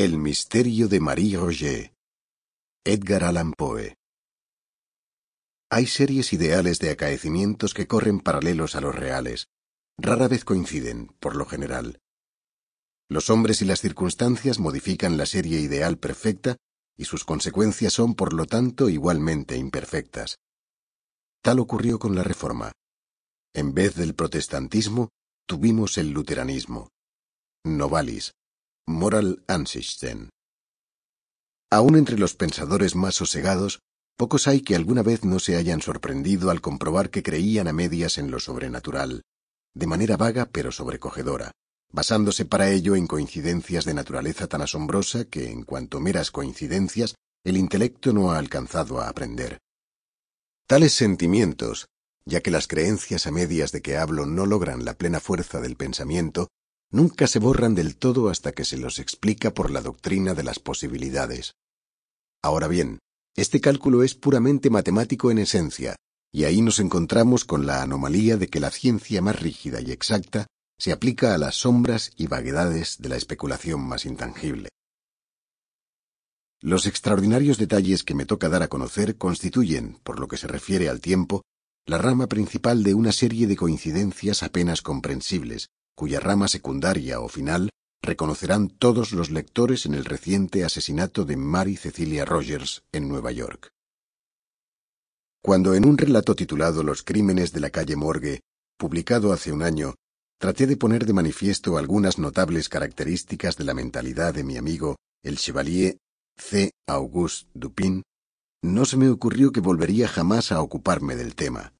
El misterio de Marie Roget. Edgar Allan Poe. Hay series ideales de acaecimientos que corren paralelos a los reales. Rara vez coinciden, por lo general. Los hombres y las circunstancias modifican la serie ideal perfecta y sus consecuencias son, por lo tanto, igualmente imperfectas. Tal ocurrió con la Reforma. En vez del protestantismo, tuvimos el luteranismo. Novalis, Moral Ansichten. Aún entre los pensadores más sosegados, pocos hay que alguna vez no se hayan sorprendido al comprobar que creían a medias en lo sobrenatural, de manera vaga pero sobrecogedora, basándose para ello en coincidencias de naturaleza tan asombrosa que, en cuanto meras coincidencias, el intelecto no ha alcanzado a aprender. Tales sentimientos, ya que las creencias a medias de que hablo no logran la plena fuerza del pensamiento, nunca se borran del todo hasta que se los explica por la doctrina de las posibilidades. Ahora bien, este cálculo es puramente matemático en esencia, y ahí nos encontramos con la anomalía de que la ciencia más rígida y exacta se aplica a las sombras y vaguedades de la especulación más intangible. Los extraordinarios detalles que me toca dar a conocer constituyen, por lo que se refiere al tiempo, la rama principal de una serie de coincidencias apenas comprensibles, cuya rama secundaria o final reconocerán todos los lectores en el reciente asesinato de Mary Cecilia Rogers en Nueva York. Cuando en un relato titulado Los crímenes de la calle Morgue, publicado hace un año, traté de poner de manifiesto algunas notables características de la mentalidad de mi amigo, el chevalier C. Auguste Dupin, no se me ocurrió que volvería jamás a ocuparme del tema.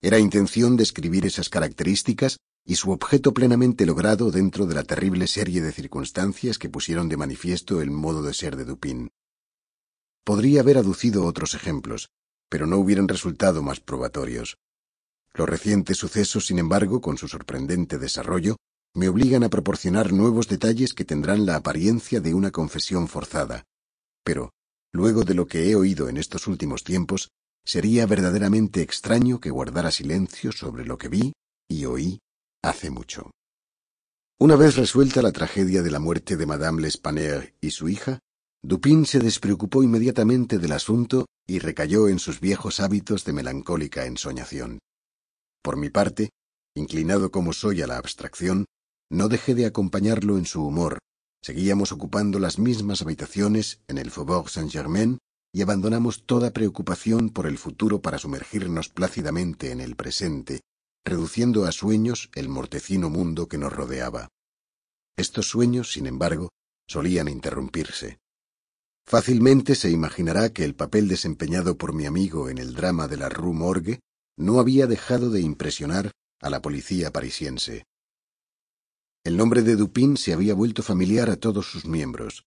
Era intención describir esas características y su objeto plenamente logrado dentro de la terrible serie de circunstancias que pusieron de manifiesto el modo de ser de Dupin. Podría haber aducido otros ejemplos, pero no hubieran resultado más probatorios. Los recientes sucesos, sin embargo, con su sorprendente desarrollo, me obligan a proporcionar nuevos detalles que tendrán la apariencia de una confesión forzada. Pero, luego de lo que he oído en estos últimos tiempos, sería verdaderamente extraño que guardara silencio sobre lo que vi y oí hace mucho. Una vez resuelta la tragedia de la muerte de Madame L'Espanayer y su hija, Dupin se despreocupó inmediatamente del asunto y recayó en sus viejos hábitos de melancólica ensoñación. Por mi parte, inclinado como soy a la abstracción, no dejé de acompañarlo en su humor. Seguíamos ocupando las mismas habitaciones en el Faubourg Saint-Germain y abandonamos toda preocupación por el futuro para sumergirnos plácidamente en el presente, reduciendo a sueños el mortecino mundo que nos rodeaba. Estos sueños, sin embargo, solían interrumpirse. Fácilmente se imaginará que el papel desempeñado por mi amigo en el drama de la Rue Morgue no había dejado de impresionar a la policía parisiense. El nombre de Dupin se había vuelto familiar a todos sus miembros.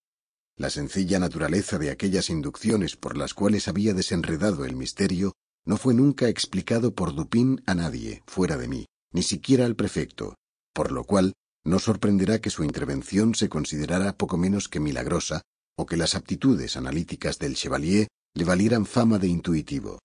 La sencilla naturaleza de aquellas inducciones por las cuales había desenredado el misterio no fue nunca explicado por Dupin a nadie, fuera de mí, ni siquiera al prefecto, por lo cual no sorprenderá que su intervención se considerara poco menos que milagrosa o que las aptitudes analíticas del Chevalier le valieran fama de intuitivo.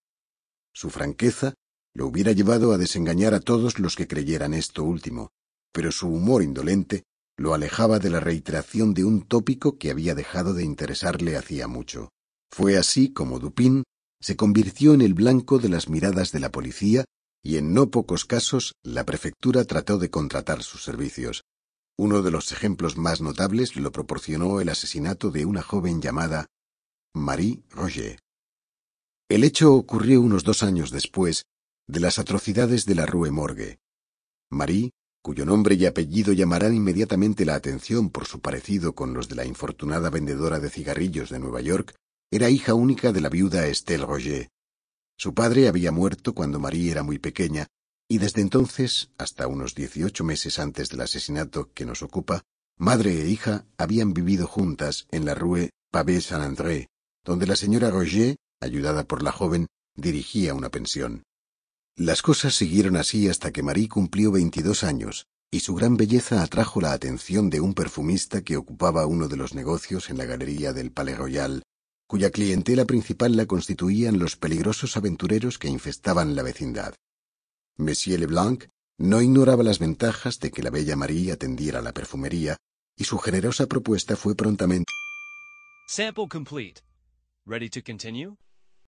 Su franqueza lo hubiera llevado a desengañar a todos los que creyeran esto último, pero su humor indolente lo alejaba de la reiteración de un tópico que había dejado de interesarle hacía mucho. Fue así como Dupin se convirtió en el blanco de las miradas de la policía y en no pocos casos la prefectura trató de contratar sus servicios. Uno de los ejemplos más notables lo proporcionó el asesinato de una joven llamada Marie Roger. El hecho ocurrió unos dos años después de las atrocidades de la Rue Morgue. Marie, cuyo nombre y apellido llamarán inmediatamente la atención por su parecido con los de la infortunada vendedora de cigarrillos de Nueva York, era hija única de la viuda Estelle Roger. Su padre había muerto cuando Marie era muy pequeña, y desde entonces, hasta unos dieciocho meses antes del asesinato que nos ocupa, madre e hija habían vivido juntas en la rue Pavé Saint-André, donde la señora Roger, ayudada por la joven, dirigía una pensión. Las cosas siguieron así hasta que Marie cumplió veintidós años, y su gran belleza atrajo la atención de un perfumista que ocupaba uno de los negocios en la galería del Palais Royal cuya clientela principal la constituían los peligrosos aventureros que infestaban la vecindad. Monsieur Leblanc no ignoraba las ventajas de que la bella María atendiera la perfumería, y su generosa propuesta fue prontamente.